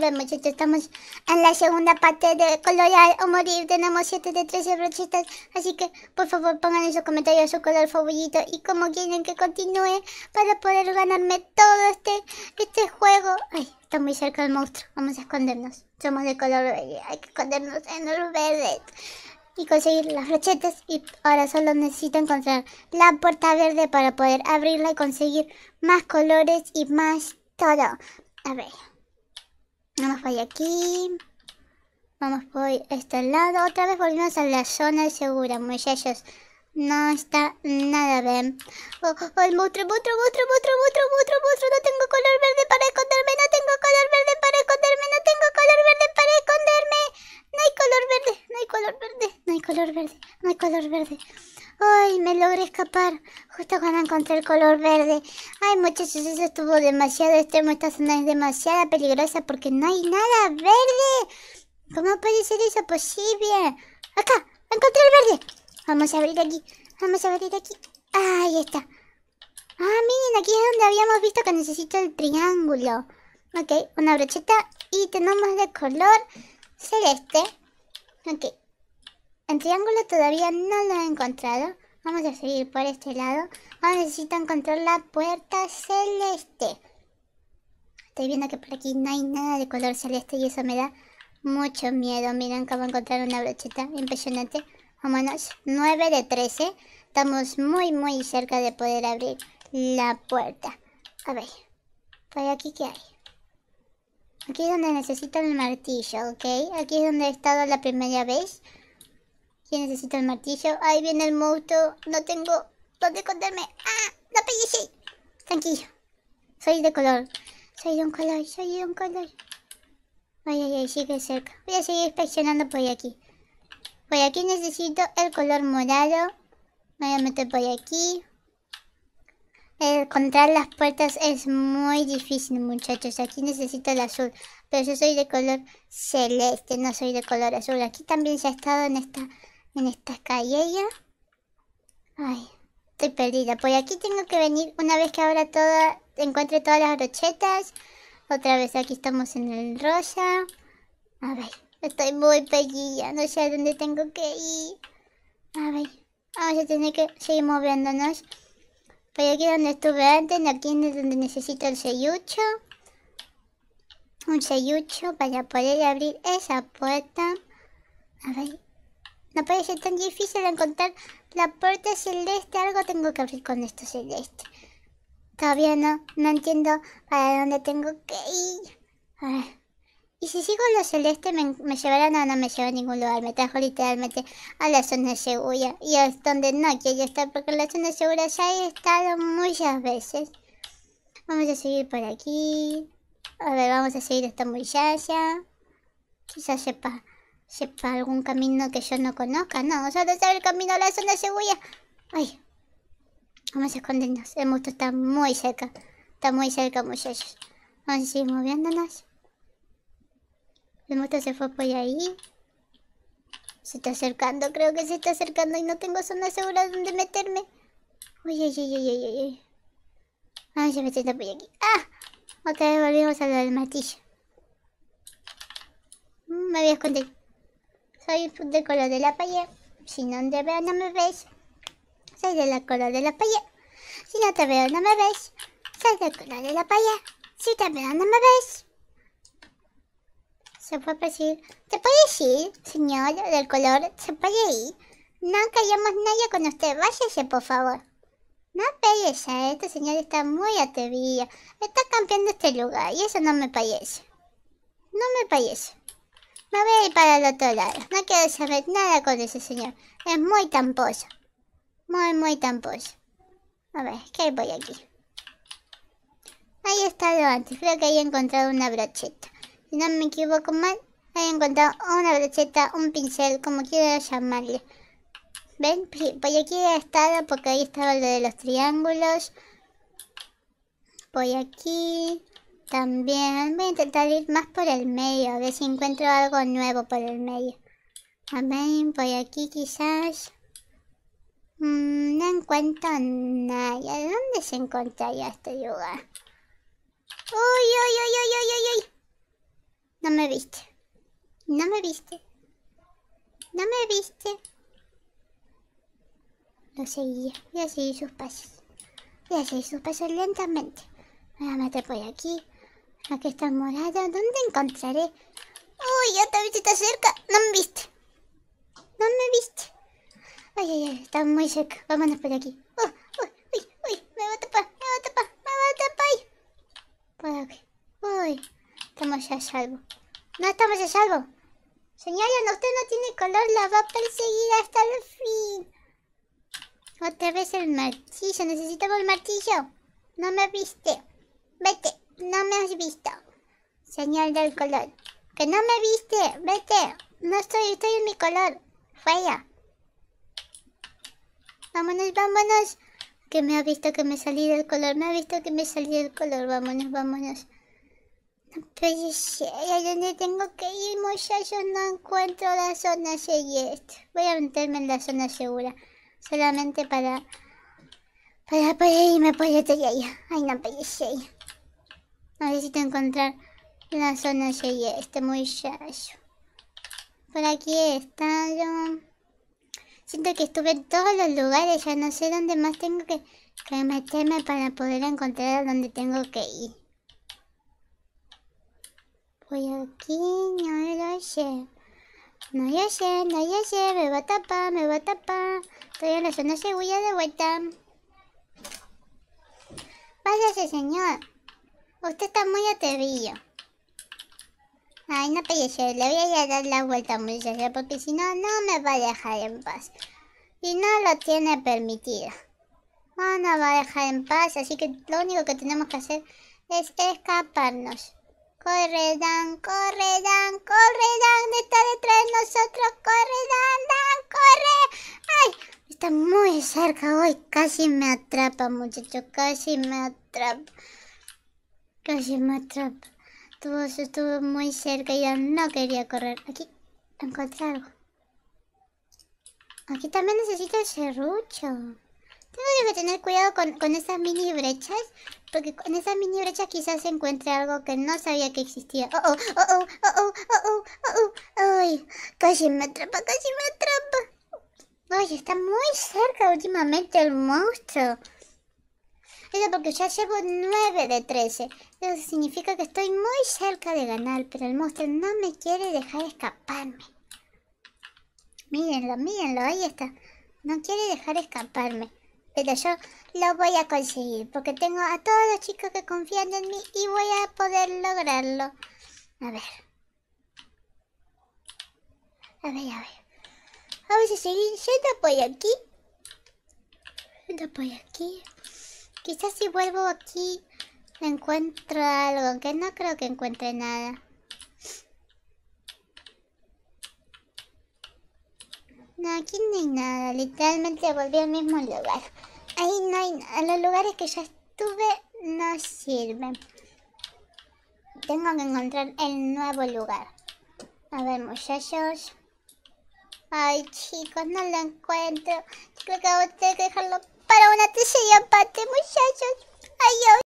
Bueno, muchachos, estamos en la segunda parte de Colorear o Morir, tenemos 7 de 13 brochetas así que por favor pongan en sus comentarios su color favorito y como quieren que continúe para poder ganarme todo este, este juego. Ay, está muy cerca el monstruo, vamos a escondernos, somos de color verde, hay que escondernos en los verdes y conseguir las brochetas y ahora solo necesito encontrar la puerta verde para poder abrirla y conseguir más colores y más todo. A ver, Vamos por aquí. Vamos por este lado. Otra vez volvemos a la zona segura, muchachos. No está nada bien. Oh, oh, el monstruo, monstruo, monstruo, monstruo, monstruo, monstruo. No tengo color verde para esconderme. No tengo color verde para esconderme. No tengo color verde para esconderme. No hay color verde. No hay color verde hay color verde, no hay color verde. Ay, me logré escapar justo cuando encontré el color verde. Ay, muchachos, eso estuvo demasiado extremo. Esta zona es demasiado peligrosa porque no hay nada verde. ¿Cómo puede ser eso posible? Acá, encontré el verde. Vamos a abrir aquí, vamos a abrir aquí. ahí está. Ah, miren, aquí es donde habíamos visto que necesito el triángulo. Ok, una brocheta y tenemos de color celeste. Ok, el triángulo todavía no lo he encontrado. Vamos a seguir por este lado. Ahora necesito encontrar la puerta celeste. Estoy viendo que por aquí no hay nada de color celeste y eso me da mucho miedo. Miren de encontrar una brocheta. Impresionante. Vámonos. 9 de 13. Estamos muy, muy cerca de poder abrir la puerta. A ver. ¿Por aquí qué hay? Aquí es donde necesito el martillo, ¿ok? Aquí es donde he estado la primera vez. Aquí necesito el martillo. Ahí viene el moto. No tengo dónde esconderme. ¡Ah! ¡No pellicé! Tranquilo. Soy de color. Soy de un color. Soy de un color. Ay, ay, ay. Sigue cerca. Voy a seguir inspeccionando por aquí. Por aquí necesito el color morado. Me voy a meter por aquí. Encontrar las puertas es muy difícil, muchachos. Aquí necesito el azul. Pero yo soy de color celeste, no soy de color azul. Aquí también se ha estado en esta en esta calle Ay, estoy perdida. Por pues aquí tengo que venir una vez que ahora toda, encuentre todas las brochetas. Otra vez aquí estamos en el rosa. A ver, estoy muy perdida. No sé a dónde tengo que ir. A ver, vamos a tener que seguir moviéndonos. Por pues aquí donde estuve antes, aquí es donde necesito el sellucho. Un sellucho para poder abrir esa puerta. A ver, no parece tan difícil encontrar la puerta celeste. Algo tengo que abrir con esto celeste. Todavía no, no entiendo para dónde tengo que ir. Ah. Y si sigo lo celeste, me, me llevará, no, no me lleva a ningún lugar. Me trajo literalmente a la zona segura. Y es donde no quiero estar, porque en la zona segura ya he estado muchas veces. Vamos a seguir por aquí. A ver, vamos a seguir esta ya. Quizás sepa sepa algún camino que yo no conozca. No, solo sabe el camino a la zona segura. Ay, vamos a escondernos. El monstruo está muy cerca. Está muy cerca, muchachos. Vamos a seguir moviéndonos. El monstruo se fue por ahí. Se está acercando, creo que se está acercando y no tengo zona segura donde meterme. Uy, ay ay ay ay uy. Ay, se me por aquí. ¡Ah! Otra vez volvimos a la del martillo. Mm, me voy a esconder. Soy del color de la playa. Si no te veo, no me ves. Soy de la color de la playa. Si no te veo, no me ves. Soy del color de la playa. Si te veo, no me ves. Se fue a decir, ¿te puede ir, señor del color? ¿Se puede ir? No callemos nadie con usted. Váyase, por favor. No a este señor está muy atrevido. Está cambiando este lugar y eso no me parece. No me parece voy a ir para el otro lado. No quiero saber nada con ese señor. Es muy tamposo. Muy, muy tamposo. A ver, ¿qué voy aquí? Ahí he estado antes. Creo que he encontrado una brocheta. Si no me equivoco mal, he encontrado una brocheta, un pincel, como quiero llamarle. ¿Ven? voy aquí he estado porque ahí estaba lo de los triángulos. Voy aquí. También voy a intentar ir más por el medio, a ver si encuentro algo nuevo por el medio. También por aquí quizás... Mm, no encuentro nada. ¿Dónde se encontraría este lugar? ¡Uy, uy, uy, uy, uy, uy! No me viste. No me viste. No me viste. Lo seguía. Voy a seguir sus pasos. Voy a seguir sus pasos lentamente. voy a meter por aquí. Aquí está morada. ¿Dónde encontraré? Uy, ya te vez está cerca. No me viste. No me viste. Ay, ay, ay. Está muy cerca. Vámonos por aquí. Oh, uy, uy, uy. Me va a tapar. Me va a tapar. Me va a tapar. Por aquí. Uy. Estamos a salvo. No estamos a salvo. Señora, usted no tiene color. La va a perseguir hasta el fin. Otra vez el martillo. Necesitamos el martillo. No me viste visto? Señal del color. Que no me viste, vete. No estoy, estoy en mi color. Fuera. Vámonos, vámonos. Que me ha visto que me salí del color. Me ha visto que me salí del color. Vámonos, vámonos. No puede ser. ¿A dónde tengo que ir, muchachos? No encuentro la zona segura. Voy a meterme en la zona segura. Solamente para... Para poder irme por otro día. Ay, no puede Necesito encontrar la zona llegué. Está muy Por aquí he estado. Siento que estuve en todos los lugares. Ya no sé dónde más tengo que, meterme para poder encontrar dónde tengo que ir. Voy aquí. No lo sé. No lo sé. No lo sé. Me va a tapar. Me va a tapar. Estoy en la zona segura de vuelta. Váyase, señor. Usted está muy atrevido. Ay, no pelleje, Le voy a dar la vuelta, muchacha, ¿eh? porque si no, no me va a dejar en paz. Y no lo tiene permitido. No nos va a dejar en paz, así que lo único que tenemos que hacer es escaparnos. Corre, Dan, corre, Dan, corre, Dan, está detrás de nosotros, corre, Dan, Dan, corre. Ay, está muy cerca hoy, casi me atrapa, muchachos, casi me atrapa. Casi me atrapa. estuvo muy cerca y yo no quería correr. Aquí encontré algo. Aquí también necesito el serrucho. Tengo que tener cuidado con, esas mini brechas. Porque con esas mini brechas quizás se encuentre algo que no sabía que existía. Oh oh, oh, oh, oh, oh, oh, oh, oh, oh, Ay, casi me atrapa, casi me atrapa. Ay, está muy cerca últimamente el monstruo. Eso porque ya llevo 9 de 13. Eso significa que estoy muy cerca de ganar, pero el monstruo no me quiere dejar escaparme. Mírenlo, mírenlo, ahí está. No quiere dejar escaparme. Pero yo lo voy a conseguir, porque tengo a todos los chicos que confían en mí y voy a poder lograrlo. A ver. A ver, a ver. Vamos a seguir te apoyo aquí. Te apoyo aquí. Quizás si vuelvo aquí encuentro algo, aunque no creo que encuentre nada. No, aquí no hay nada. Literalmente volví al mismo lugar. Ahí no hay nada. Los lugares que ya estuve no sirven. Tengo que encontrar el nuevo lugar. A ver, muchachos. Ay, chicos, no lo encuentro. creo que voy a que dejarlo para una tercera parte, muchachos. Adiós.